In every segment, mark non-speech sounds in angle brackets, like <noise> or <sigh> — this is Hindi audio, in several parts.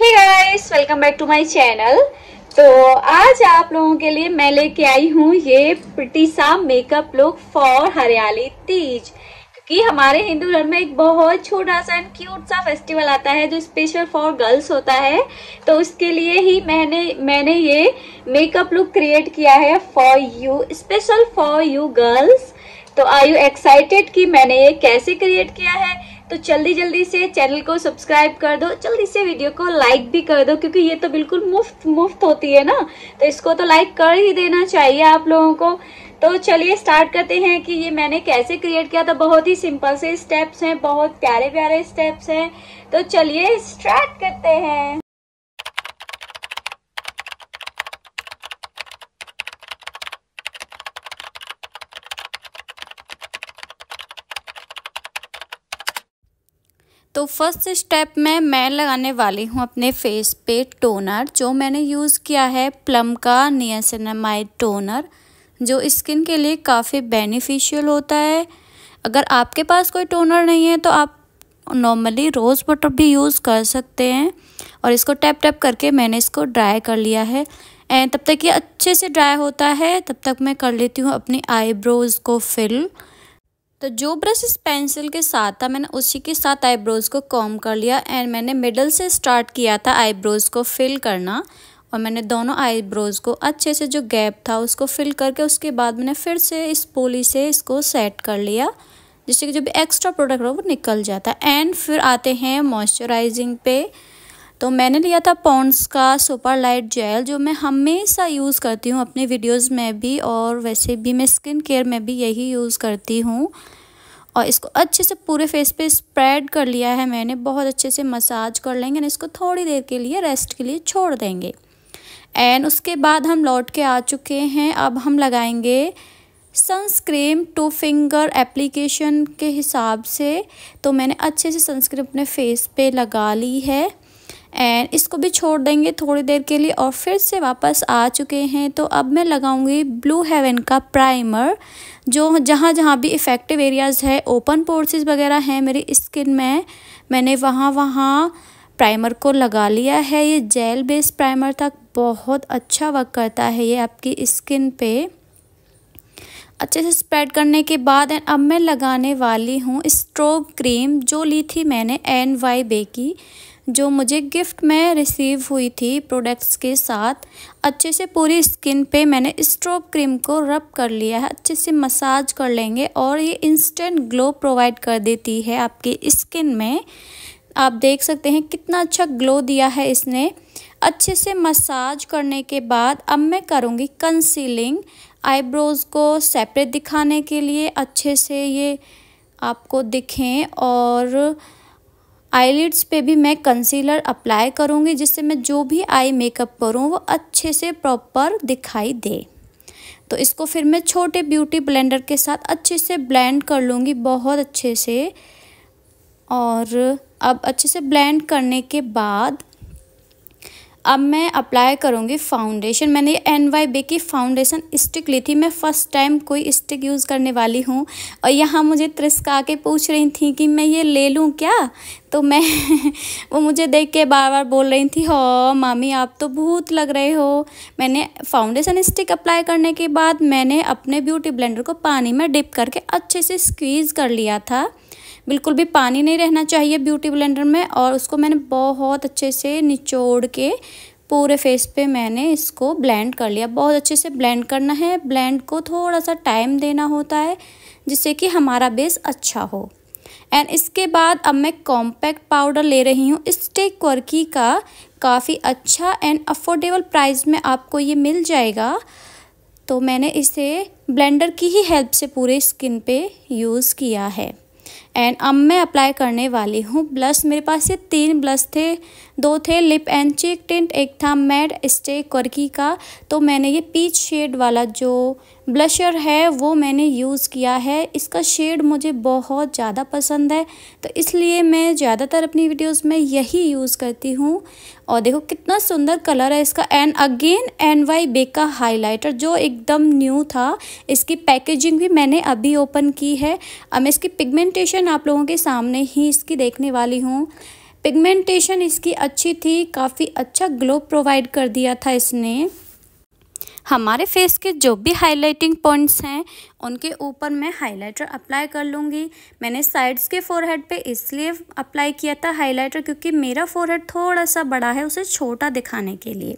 hey guys welcome back to my channel तो आज आप लोगों के लिए मैं लेके आई हूँ ये प्रिटी सा मेकअप लुक फॉर हरियाली तीज क्योंकि हमारे हिंदू धर्म में एक बहुत छोटा सा एंड क्यूट सा फेस्टिवल आता है जो स्पेशल फॉर गर्ल्स होता है तो उसके लिए ही मैंने मैंने ये मेकअप लुक क्रिएट किया है for you special for you girls तो आई यू एक्साइटेड कि मैंने ये कैसे क्रिएट किया है तो जल्दी जल्दी से चैनल को सब्सक्राइब कर दो जल्दी से वीडियो को लाइक भी कर दो क्योंकि ये तो बिल्कुल मुफ्त मुफ्त होती है ना तो इसको तो लाइक कर ही देना चाहिए आप लोगों को तो चलिए स्टार्ट करते हैं कि ये मैंने कैसे क्रिएट किया तो बहुत ही सिंपल से स्टेप्स हैं बहुत प्यारे प्यारे स्टेप्स हैं तो चलिए स्टार्ट करते हैं तो फर्स्ट स्टेप में मैं लगाने वाली हूँ अपने फेस पे टोनर जो मैंने यूज़ किया है प्लम का नियासिनामाइड टोनर जो स्किन के लिए काफ़ी बेनिफिशियल होता है अगर आपके पास कोई टोनर नहीं है तो आप नॉर्मली रोज़ वाटर भी यूज़ कर सकते हैं और इसको टैप टैप करके मैंने इसको ड्राई कर लिया है एंड तब तक ये अच्छे से ड्राई होता है तब तक मैं कर लेती हूँ अपनी आईब्रोज़ को फिल तो जो ब्रश इस पेंसिल के साथ था मैंने उसी के साथ आईब्रोज़ को कॉम कर लिया एंड मैंने मिडल से स्टार्ट किया था आईब्रोज़ को फिल करना और मैंने दोनों आईब्रोज़ को अच्छे से जो गैप था उसको फिल करके उसके बाद मैंने फिर से इस पोली से इसको सेट कर लिया जिससे कि जो भी एक्स्ट्रा प्रोडक्ट हो वो निकल जाता है एंड फिर आते हैं मॉइस्चराइजिंग पे तो मैंने लिया था पॉन्ड्स का सुपर लाइट जेल जो मैं हमेशा यूज़ करती हूँ अपने वीडियोस में भी और वैसे भी मैं स्किन केयर में भी यही यूज़ करती हूँ और इसको अच्छे से पूरे फेस पे स्प्रेड कर लिया है मैंने बहुत अच्छे से मसाज कर लेंगे और इसको थोड़ी देर के लिए रेस्ट के लिए छोड़ देंगे एंड उसके बाद हम लौट के आ चुके हैं अब हम लगाएंगे सनस्क्रीम टू फिंगर एप्लीकेशन के हिसाब से तो मैंने अच्छे से सनस्क्रीम अपने फेस पे लगा ली है एंड इसको भी छोड़ देंगे थोड़ी देर के लिए और फिर से वापस आ चुके हैं तो अब मैं लगाऊंगी ब्लू हेवन का प्राइमर जो जहाँ जहाँ भी इफ़ेक्टिव एरियाज़ है ओपन पोर्सेज वगैरह हैं मेरी स्किन में मैंने वहाँ वहाँ प्राइमर को लगा लिया है ये जेल बेस्ड प्राइमर तक बहुत अच्छा वर्क करता है ये आपकी स्किन पे अच्छे से स्प्रेड करने के बाद एंड अब मैं लगाने वाली हूँ स्ट्रोब क्रीम जो ली थी मैंने एन वाई बे की जो मुझे गिफ्ट में रिसीव हुई थी प्रोडक्ट्स के साथ अच्छे से पूरी स्किन पे मैंने स्ट्रोब क्रीम को रब कर लिया है अच्छे से मसाज कर लेंगे और ये इंस्टेंट ग्लो प्रोवाइड कर देती है आपकी स्किन में आप देख सकते हैं कितना अच्छा ग्लो दिया है इसने अच्छे से मसाज करने के बाद अब मैं करूँगी कंसीलिंग आईब्रोज़ को सेपरेट दिखाने के लिए अच्छे से ये आपको दिखें और आईलिड्स पे भी मैं कंसीलर अप्लाई करूँगी जिससे मैं जो भी आई मेकअप करूँ वो अच्छे से प्रॉपर दिखाई दे तो इसको फिर मैं छोटे ब्यूटी ब्लेंडर के साथ अच्छे से ब्लेंड कर लूँगी बहुत अच्छे से और अब अच्छे से ब्लेंड करने के बाद अब मैं अप्लाई करूँगी फाउंडेशन मैंने एन वाई बे की फाउंडेशन स्टिक ली थी मैं फ़र्स्ट टाइम कोई स्टिक यूज़ करने वाली हूँ और यहाँ मुझे त्रिस्का आके पूछ रही थी कि मैं ये ले लूँ क्या तो मैं <laughs> वो मुझे देख के बार बार बोल रही थी हो मामी आप तो भूत लग रहे हो मैंने फाउंडेशन स्टिक अप्लाई करने के बाद मैंने अपने ब्यूटी ब्लेंडर को पानी में डिप करके अच्छे से स्क्वीज़ कर लिया था बिल्कुल भी पानी नहीं रहना चाहिए ब्यूटी ब्लेंडर में और उसको मैंने बहुत अच्छे से निचोड़ के पूरे फेस पे मैंने इसको ब्लेंड कर लिया बहुत अच्छे से ब्लेंड करना है ब्लेंड को थोड़ा सा टाइम देना होता है जिससे कि हमारा बेस अच्छा हो एंड इसके बाद अब मैं कॉम्पैक्ट पाउडर ले रही हूँ स्टेक क्वर्की का काफ़ी अच्छा एंड अफोर्डेबल प्राइस में आपको ये मिल जाएगा तो मैंने इसे ब्लेंडर की ही हेल्प से पूरे स्किन पे यूज़ किया है एंड अब मैं अप्लाई करने वाली हूँ ब्लश मेरे पास ये तीन ब्लश थे दो थे लिप एंड चेक टिंट एक था मैड स्टे कर्की का तो मैंने ये पीच शेड वाला जो ब्लशर है वो मैंने यूज़ किया है इसका शेड मुझे बहुत ज़्यादा पसंद है तो इसलिए मैं ज़्यादातर अपनी वीडियोस में यही यूज़ करती हूँ और देखो कितना सुंदर कलर है इसका एंड अगेन एन वाई बेका हाइलाइटर जो एकदम न्यू था इसकी पैकेजिंग भी मैंने अभी ओपन की है अब मैं इसकी पिगमेंटेशन पिगमेंटेशन आप लोगों के सामने ही इसकी देखने वाली हूँ पिगमेंटेशन इसकी अच्छी थी काफ़ी अच्छा ग्लो प्रोवाइड कर दिया था इसने हमारे फेस के जो भी हाइलाइटिंग पॉइंट्स हैं उनके ऊपर मैं हाइलाइटर अप्लाई कर लूँगी मैंने साइड्स के फोरहेड पे इसलिए अप्लाई किया था हाइलाइटर क्योंकि मेरा फोरहेड थोड़ा सा बड़ा है उसे छोटा दिखाने के लिए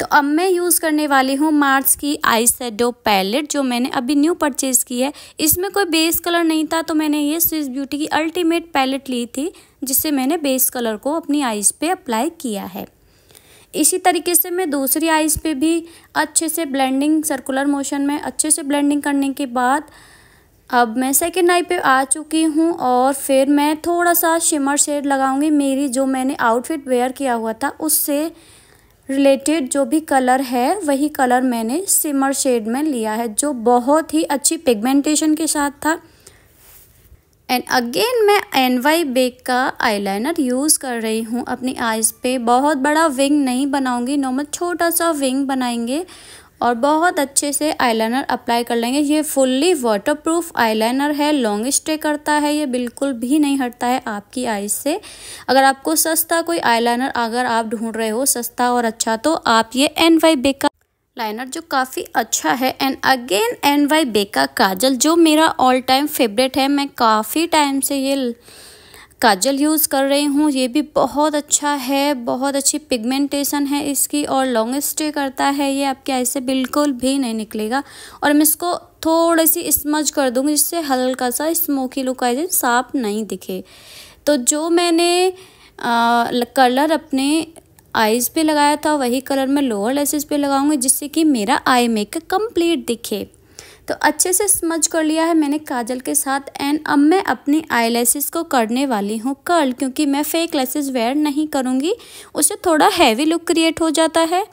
तो अब मैं यूज़ करने वाली हूँ मार्स की आई सेडो पैलेट जो मैंने अभी न्यू परचेज़ की है इसमें कोई बेस कलर नहीं था तो मैंने ये स्विस ब्यूटी की अल्टीमेट पैलेट ली थी जिससे मैंने बेस कलर को अपनी आइज़ पर अप्लाई किया है इसी तरीके से मैं दूसरी आइज़ पे भी अच्छे से ब्लेंडिंग सर्कुलर मोशन में अच्छे से ब्लेंडिंग करने के बाद अब मैं सेकेंड आई पे आ चुकी हूँ और फिर मैं थोड़ा सा शिमर शेड लगाऊंगी मेरी जो मैंने आउटफिट वेयर किया हुआ था उससे रिलेटेड जो भी कलर है वही कलर मैंने सिमर शेड में लिया है जो बहुत ही अच्छी पिगमेंटेशन के साथ था एंड अगेन मैं एन वाई बेक का आईलाइनर यूज़ कर रही हूँ अपनी आइज़ पे बहुत बड़ा विंग नहीं बनाऊँगी नॉर्मल छोटा सा विंग बनाएंगे और बहुत अच्छे से आईलाइनर अप्लाई कर लेंगे ये फुल्ली वाटरप्रूफ आईलाइनर है लॉन्ग स्टे करता है ये बिल्कुल भी नहीं हटता है आपकी आईज से अगर आपको सस्ता कोई आईलाइनर अगर आप ढूंढ रहे हो सस्ता और अच्छा तो आप ये एन वाई बेक का लाइनर जो काफ़ी अच्छा है एंड अगेन एन वाई बेका काजल जो मेरा ऑल टाइम फेवरेट है मैं काफ़ी टाइम से ये काजल यूज़ कर रही हूँ ये भी बहुत अच्छा है बहुत अच्छी पिगमेंटेशन है इसकी और लॉन्ग स्टे करता है ये आपके आई से बिल्कुल भी नहीं निकलेगा और मैं इसको थोड़ी सी स्मज कर दूँगी जिससे हल्का सा स्मोकी लुक आए साफ नहीं दिखे तो जो मैंने आ, कलर अपने आईज़ पे लगाया था वही कलर मैं लोअर लेसेस पे लगाऊंगी जिससे कि मेरा आई मेकअप कंप्लीट दिखे तो अच्छे से समझ कर लिया है मैंने काजल के साथ एंड अब मैं अपनी आई को करने वाली हूँ कर्ल क्योंकि मैं फेक लेसेस वेयर नहीं करूँगी उससे थोड़ा हैवी लुक क्रिएट हो जाता है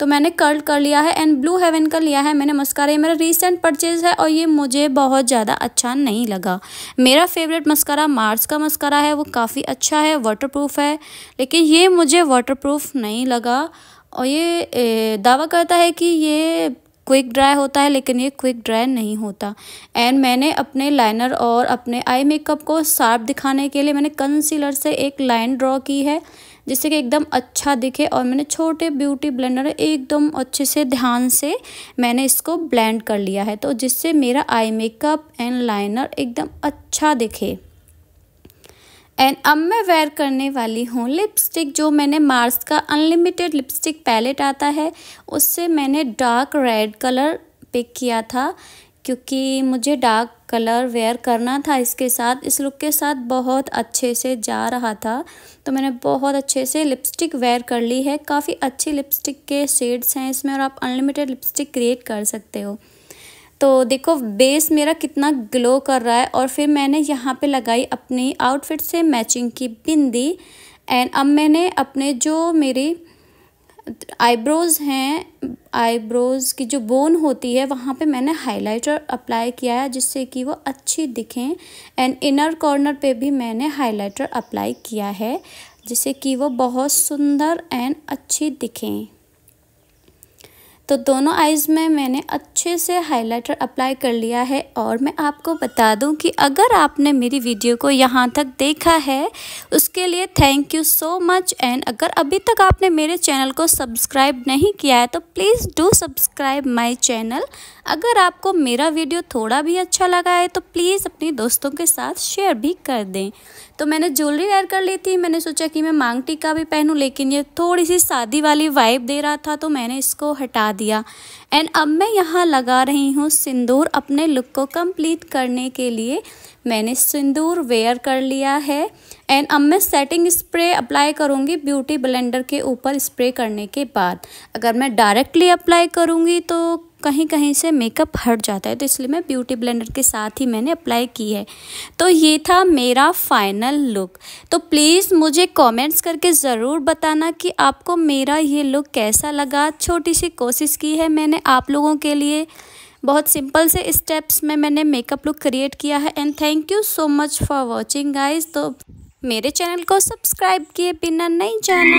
तो मैंने कर्ल कर लिया है एंड ब्लू हेवन का लिया है मैंने मस्कारा ये मेरा रिसेंट परचेज़ है और ये मुझे बहुत ज़्यादा अच्छा नहीं लगा मेरा फेवरेट मस्कारा मार्स का मस्कारा है वो काफ़ी अच्छा है वाटर है लेकिन ये मुझे वाटर नहीं लगा और ये ए, दावा करता है कि ये क्विक ड्राई होता है लेकिन ये क्विक ड्राई नहीं होता एंड मैंने अपने लाइनर और अपने आई मेकअप को शार्प दिखाने के लिए मैंने कंसीलर से एक लाइन ड्रॉ की है जिससे कि एकदम अच्छा दिखे और मैंने छोटे ब्यूटी ब्लेंडर एकदम अच्छे से ध्यान से मैंने इसको ब्लेंड कर लिया है तो जिससे मेरा आई मेकअप एंड लाइनर एकदम अच्छा दिखे एंड अब मैं वेयर करने वाली हूँ लिपस्टिक जो मैंने मार्स का अनलिमिटेड लिपस्टिक पैलेट आता है उससे मैंने डार्क रेड कलर पिक किया था क्योंकि मुझे डार्क कलर वेयर करना था इसके साथ इस लुक के साथ बहुत अच्छे से जा रहा था तो मैंने बहुत अच्छे से लिपस्टिक वेयर कर ली है काफ़ी अच्छी लिपस्टिक के शेड्स हैं इसमें और आप अनलिमिटेड लिपस्टिक क्रिएट कर सकते हो तो देखो बेस मेरा कितना ग्लो कर रहा है और फिर मैंने यहाँ पर लगाई अपनी आउटफिट से मैचिंग की बिंदी एंड अब मैंने अपने जो मेरी आईब्रोज़ हैं आईब्रोज़ की जो बोन होती है वहाँ पे मैंने हाइलाइटर अप्लाई किया है जिससे कि वो अच्छी दिखें एंड इनर कॉर्नर पे भी मैंने हाइलाइटर अप्लाई किया है जिससे कि वो बहुत सुंदर एंड अच्छी दिखें तो दोनों आइज़ में मैंने अच्छे से हाइलाइटर अप्लाई कर लिया है और मैं आपको बता दूं कि अगर आपने मेरी वीडियो को यहाँ तक देखा है उसके लिए thank you so much and अगर अभी तक आपने मेरे चैनल को सब्सक्राइब नहीं किया है तो please do subscribe my channel अगर आपको मेरा वीडियो थोड़ा भी अच्छा लगा है तो प्लीज़ अपने दोस्तों के साथ शेयर भी कर दें तो मैंने ज्वेलरी वेयर कर ली थी मैंने सोचा कि मैं मांग टीका भी पहनूँ लेकिन ये थोड़ी सी शादी वाली वाइब दे रहा था तो मैंने इसको हटा दिया दिया एंड अब मैं यहाँ लगा रही हूँ सिंदूर अपने लुक को कंप्लीट करने के लिए मैंने सिंदूर वेयर कर लिया है एंड अब मैं सेटिंग स्प्रे अप्लाई करूँगी ब्यूटी ब्लेंडर के ऊपर स्प्रे करने के बाद अगर मैं डायरेक्टली अप्लाई करूँगी तो कहीं कहीं से मेकअप हट जाता है तो इसलिए मैं ब्यूटी ब्लेंडर के साथ ही मैंने अप्लाई की है तो ये था मेरा फाइनल लुक तो प्लीज़ मुझे कमेंट्स करके ज़रूर बताना कि आपको मेरा ये लुक कैसा लगा छोटी सी कोशिश की है मैंने आप लोगों के लिए बहुत सिंपल से स्टेप्स में मैंने मेकअप लुक क्रिएट किया है and thank you so much for watching guys तो मेरे चैनल को सब्सक्राइब किए बिना नहीं जाना